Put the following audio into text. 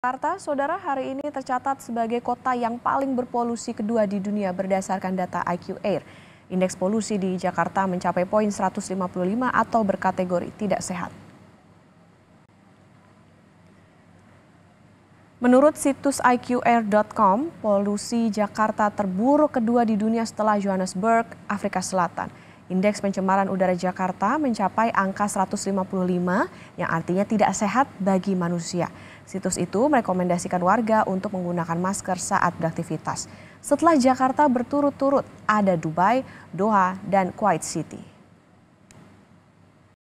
Jakarta, saudara hari ini tercatat sebagai kota yang paling berpolusi kedua di dunia berdasarkan data IQ Air. Indeks polusi di Jakarta mencapai poin 155 atau berkategori tidak sehat. Menurut situs iqair.com, polusi Jakarta terburuk kedua di dunia setelah Johannesburg, Afrika Selatan. Indeks pencemaran udara Jakarta mencapai angka 155 yang artinya tidak sehat bagi manusia. Situs itu merekomendasikan warga untuk menggunakan masker saat beraktivitas. Setelah Jakarta berturut-turut ada Dubai, Doha, dan Kuwait City.